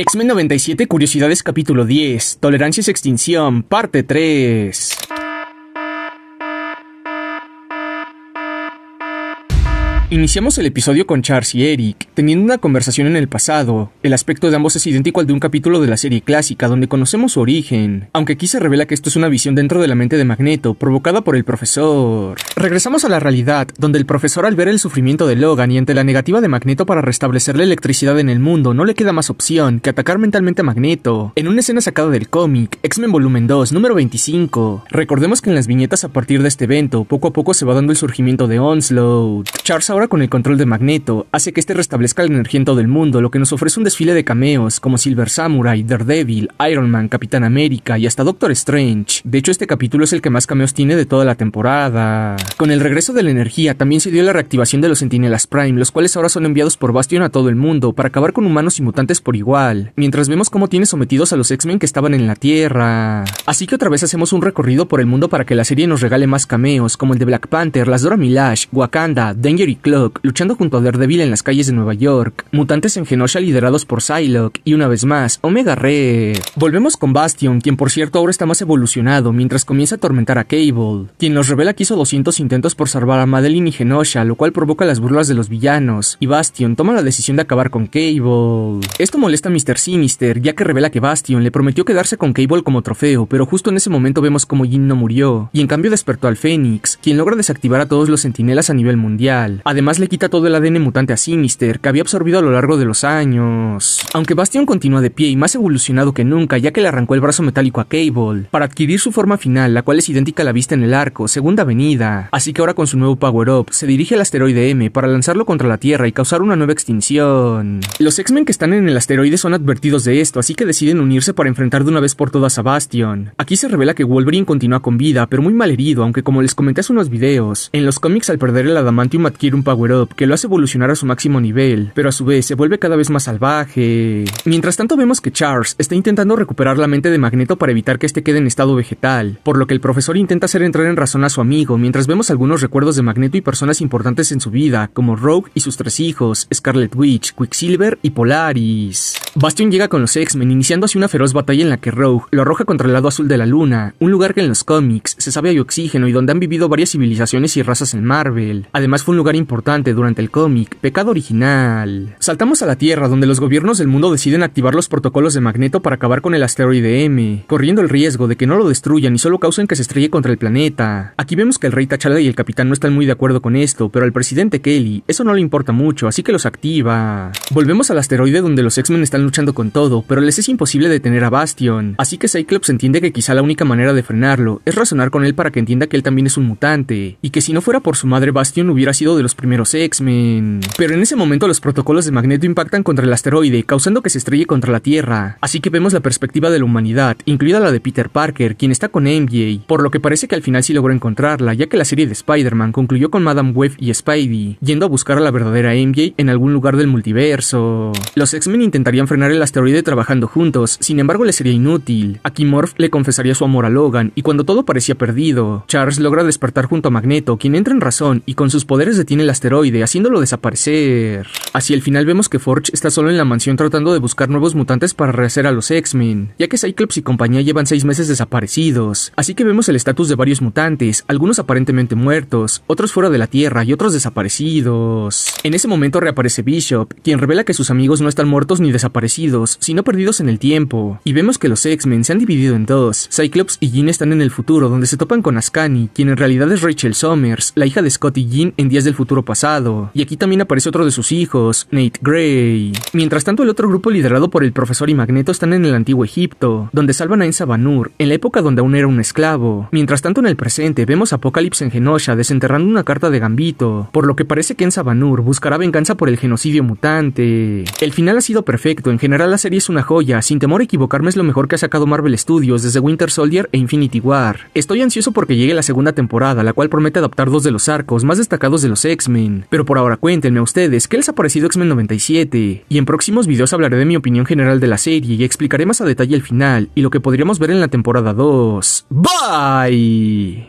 X-Men 97 Curiosidades capítulo 10 Tolerancias extinción parte 3 Iniciamos el episodio con Charles y Eric, teniendo una conversación en el pasado. El aspecto de ambos es idéntico al de un capítulo de la serie clásica, donde conocemos su origen, aunque aquí se revela que esto es una visión dentro de la mente de Magneto, provocada por el profesor. Regresamos a la realidad, donde el profesor al ver el sufrimiento de Logan y ante la negativa de Magneto para restablecer la electricidad en el mundo, no le queda más opción que atacar mentalmente a Magneto, en una escena sacada del cómic, X-Men Volumen 2, número 25. Recordemos que en las viñetas a partir de este evento, poco a poco se va dando el surgimiento de Onslaught. Charles ahora con el control de Magneto, hace que este restablezca la energía en todo el mundo, lo que nos ofrece un desfile de cameos como Silver Samurai, Daredevil, Iron Man, Capitán América y hasta Doctor Strange. De hecho, este capítulo es el que más cameos tiene de toda la temporada. Con el regreso de la energía, también se dio la reactivación de los Sentinelas Prime, los cuales ahora son enviados por Bastion a todo el mundo para acabar con humanos y mutantes por igual, mientras vemos cómo tiene sometidos a los X-Men que estaban en la Tierra. Así que otra vez hacemos un recorrido por el mundo para que la serie nos regale más cameos, como el de Black Panther, las Dora Milash, Wakanda, Danger y luchando junto a Daredevil en las calles de Nueva York, mutantes en Genosha liderados por Psylocke, y una vez más, Omega Red. Volvemos con Bastion, quien por cierto ahora está más evolucionado, mientras comienza a atormentar a Cable, quien nos revela que hizo 200 intentos por salvar a Madeline y Genosha, lo cual provoca las burlas de los villanos, y Bastion toma la decisión de acabar con Cable. Esto molesta a Mr. Sinister, ya que revela que Bastion le prometió quedarse con Cable como trofeo, pero justo en ese momento vemos como Jin no murió, y en cambio despertó al Fénix, quien logra desactivar a todos los sentinelas a nivel mundial. Además le quita todo el ADN mutante a Sinister, que había absorbido a lo largo de los años. Aunque Bastion continúa de pie y más evolucionado que nunca, ya que le arrancó el brazo metálico a Cable, para adquirir su forma final, la cual es idéntica a la vista en el arco, segunda avenida. Así que ahora con su nuevo power-up, se dirige al asteroide M para lanzarlo contra la Tierra y causar una nueva extinción. Los X-Men que están en el asteroide son advertidos de esto, así que deciden unirse para enfrentar de una vez por todas a Bastion. Aquí se revela que Wolverine continúa con vida, pero muy mal herido, aunque como les comenté hace unos videos, en los cómics al perder el adamantium adquiere un power-up que lo hace evolucionar a su máximo nivel, pero a su vez se vuelve cada vez más salvaje. Mientras tanto vemos que Charles está intentando recuperar la mente de Magneto para evitar que este quede en estado vegetal, por lo que el profesor intenta hacer entrar en razón a su amigo mientras vemos algunos recuerdos de Magneto y personas importantes en su vida, como Rogue y sus tres hijos, Scarlet Witch, Quicksilver y Polaris. Bastion llega con los X-Men, iniciando así una feroz batalla en la que Rogue lo arroja contra el lado azul de la luna, un lugar que en los cómics se sabe hay oxígeno y donde han vivido varias civilizaciones y razas en Marvel. Además fue un lugar importante durante el cómic, pecado original. Saltamos a la Tierra, donde los gobiernos del mundo deciden activar los protocolos de Magneto para acabar con el asteroide M, corriendo el riesgo de que no lo destruyan y solo causen que se estrelle contra el planeta. Aquí vemos que el rey T'Challa y el capitán no están muy de acuerdo con esto, pero al presidente Kelly eso no le importa mucho, así que los activa. Volvemos al asteroide donde los X-Men están luchando con todo, pero les es imposible detener a Bastion. Así que Cyclops entiende que quizá la única manera de frenarlo es razonar con él para que entienda que él también es un mutante, y que si no fuera por su madre, Bastion hubiera sido de los primeros X-Men. Pero en ese momento los protocolos de Magneto impactan contra el asteroide, causando que se estrelle contra la Tierra. Así que vemos la perspectiva de la humanidad, incluida la de Peter Parker, quien está con MJ, por lo que parece que al final sí logró encontrarla, ya que la serie de Spider-Man concluyó con Madame Web y Spidey, yendo a buscar a la verdadera MJ en algún lugar del multiverso. Los X-Men intentarían frenar el asteroide trabajando juntos, sin embargo le sería inútil. Aquí Morph le confesaría su amor a Logan, y cuando todo parecía perdido, Charles logra despertar junto a Magneto, quien entra en razón y con sus poderes detiene el asteroide, haciéndolo desaparecer. así el final vemos que Forge está solo en la mansión tratando de buscar nuevos mutantes para rehacer a los X-Men, ya que Cyclops y compañía llevan seis meses desaparecidos, así que vemos el estatus de varios mutantes, algunos aparentemente muertos, otros fuera de la Tierra y otros desaparecidos. En ese momento reaparece Bishop, quien revela que sus amigos no están muertos ni desaparecidos, si sino perdidos en el tiempo. Y vemos que los X-Men se han dividido en dos. Cyclops y Jean están en el futuro, donde se topan con Ascani, quien en realidad es Rachel Summers, la hija de Scott y Jean en días del futuro pasado. Y aquí también aparece otro de sus hijos, Nate Gray. Mientras tanto, el otro grupo liderado por el profesor y Magneto están en el antiguo Egipto, donde salvan a Ensa Banur, en la época donde aún era un esclavo. Mientras tanto, en el presente, vemos a Apocalypse en Genosha desenterrando una carta de Gambito, por lo que parece que Ensa Banur buscará venganza por el genocidio mutante. El final ha sido perfecto en general la serie es una joya, sin temor a equivocarme es lo mejor que ha sacado Marvel Studios desde Winter Soldier e Infinity War. Estoy ansioso porque llegue la segunda temporada, la cual promete adaptar dos de los arcos más destacados de los X-Men. Pero por ahora cuéntenme a ustedes, ¿qué les ha parecido X-Men 97? Y en próximos videos hablaré de mi opinión general de la serie y explicaré más a detalle el final y lo que podríamos ver en la temporada 2. Bye!